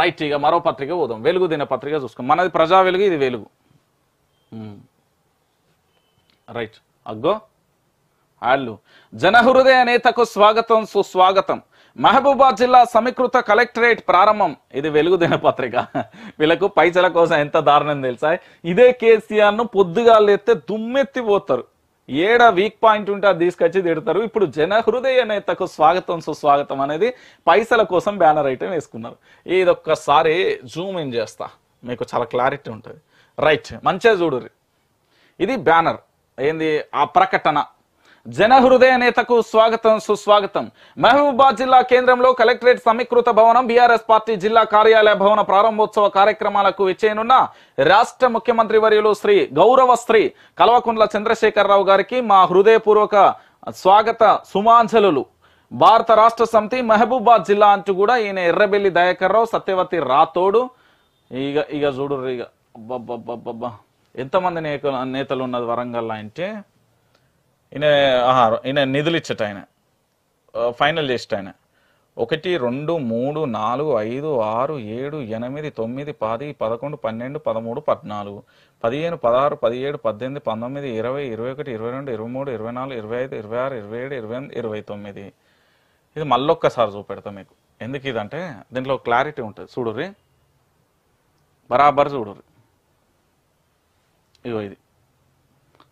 Right ఇక మరో పత్రిక పోదాం వెలుగు దిన పత్రిక చూసుకో మనది ప్రజా వెలుగు ఇది వెలుగు రైట్ hmm. అగ్గో వాళ్ళు జనహృదయ నేతకు స్వాగతం సుస్వాగతం మహబూబాద్ జిల్లా సమీకృత కలెక్టరేట్ ప్రారంభం ఇది వెలుగు పత్రిక వీళ్ళకు పైసల కోసం ఎంత దారుణం తెలుసా ఇదే కేసీఆర్ ను పొద్దుగా లేస్తే దుమ్మెత్తిపోతారు ఏడ వీక్ పాయింట్ ఉంటే అది తీసుకొచ్చి తిడతారు ఇప్పుడు జన హృదయ నేతకు స్వాగతం సుస్వాగతం అనేది పైసల కోసం బ్యానర్ ఐటమ్ వేసుకున్నారు ఇదొక్కసారి జూమ్ ఇన్ చేస్తా మీకు చాలా క్లారిటీ ఉంటుంది రైట్ మంచిగా చూడుర్రి ఇది బ్యానర్ ఏంది ఆ ప్రకటన జన హృదయ నేతకు స్వాగతం సుస్వాగతం మహబూబాబాద్ జిల్లా కేంద్రంలో కలెక్టరేట్ సమీకృత భవనం బీఆర్ఎస్ పార్టీ జిల్లా కార్యాలయ భవన ప్రారంభోత్సవ కార్యక్రమాలకు విచ్చేయనున్న రాష్ట్ర ముఖ్యమంత్రి వర్యులు శ్రీ గౌరవ శ్రీ కల్వకుండ్ల చంద్రశేఖరరావు గారికి మా హృదయపూర్వక స్వాగత సుమాంజలులు భారత రాష్ట్ర సమితి మహబూబాబాద్ జిల్లా అంటూ కూడా ఈయన ఎర్రబెల్లి దయాకర్రావు సత్యవతి రాతోడు ఇక ఇక చూడు ఇక ఎంతమంది నేతలు ఉన్నది వరంగల్ అంటే ఈయన ఈయన నిధులు ఇచ్చట ఆయన ఫైనల్ చేసేట ఆయన ఒకటి రెండు మూడు నాలుగు ఐదు ఆరు ఏడు ఎనిమిది తొమ్మిది పది పదకొండు పన్నెండు పదమూడు పద్నాలుగు పదిహేను పదహారు పదిహేడు పద్దెనిమిది పంతొమ్మిది ఇరవై ఇరవై ఒకటి ఇరవై రెండు ఇరవై మూడు ఇరవై నాలుగు ఇరవై ఐదు ఇరవై ఆరు ఇరవై ఏడు ఇరవై ఎనిమిది ఇరవై తొమ్మిది ఇది మళ్ళొక్కసారి చూపెడతా మీకు ఎందుకు ఇదంటే దీంట్లో క్లారిటీ ఉంటుంది చూడుర్రి బరాబర్ చూడు ఇగో ఇది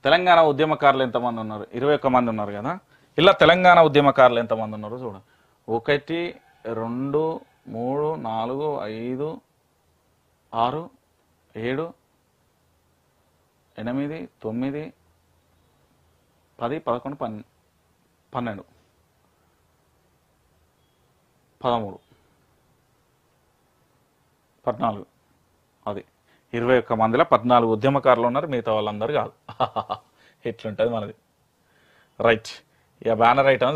తెలంగాణ ఉద్యమకారులు ఎంతమంది ఉన్నారు ఇరవై ఒక్క మంది ఉన్నారు కదా ఇలా తెలంగాణ ఉద్యమకారులు ఎంతమంది ఉన్నారు చూడ ఒకటి రెండు మూడు నాలుగు ఐదు ఆరు ఏడు ఎనిమిది తొమ్మిది పది పదకొండు పన్ పన్నెండు పదమూడు పద్నాలుగు అది ఇరవై ఒక్క మందిలో పద్నాలుగు ఉద్యమకారులు ఉన్నారు మిగతా వాళ్ళందరూ కాదు ఎట్లుంటుంది మనది రైట్ ఇక బ్యానర్ ఐటమ్